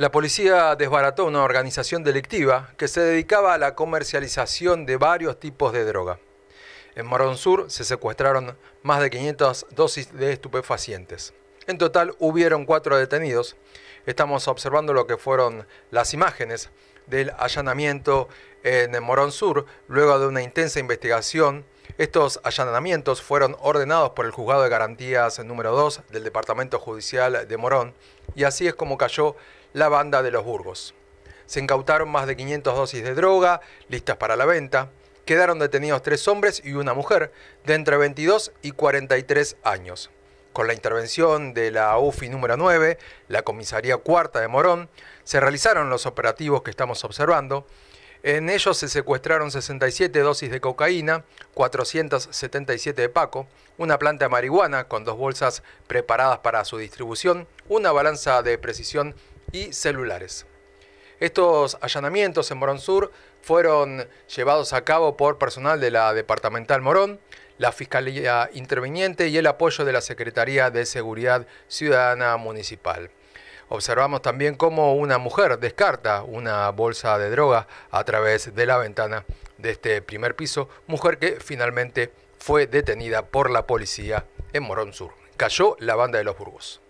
La policía desbarató una organización delictiva que se dedicaba a la comercialización de varios tipos de droga. En Morón Sur se secuestraron más de 500 dosis de estupefacientes. En total hubieron cuatro detenidos. Estamos observando lo que fueron las imágenes del allanamiento en Morón Sur luego de una intensa investigación. Estos allanamientos fueron ordenados por el Juzgado de Garantías número 2 del Departamento Judicial de Morón y así es como cayó la banda de los Burgos. Se incautaron más de 500 dosis de droga, listas para la venta. Quedaron detenidos tres hombres y una mujer de entre 22 y 43 años. Con la intervención de la UFI número 9, la Comisaría Cuarta de Morón, se realizaron los operativos que estamos observando. En ellos se secuestraron 67 dosis de cocaína, 477 de Paco, una planta de marihuana con dos bolsas preparadas para su distribución, una balanza de precisión y celulares. Estos allanamientos en Morón Sur fueron llevados a cabo por personal de la Departamental Morón, la Fiscalía Interviniente y el apoyo de la Secretaría de Seguridad Ciudadana Municipal. Observamos también cómo una mujer descarta una bolsa de droga a través de la ventana de este primer piso, mujer que finalmente fue detenida por la policía en Morón Sur. Cayó la banda de los Burgos.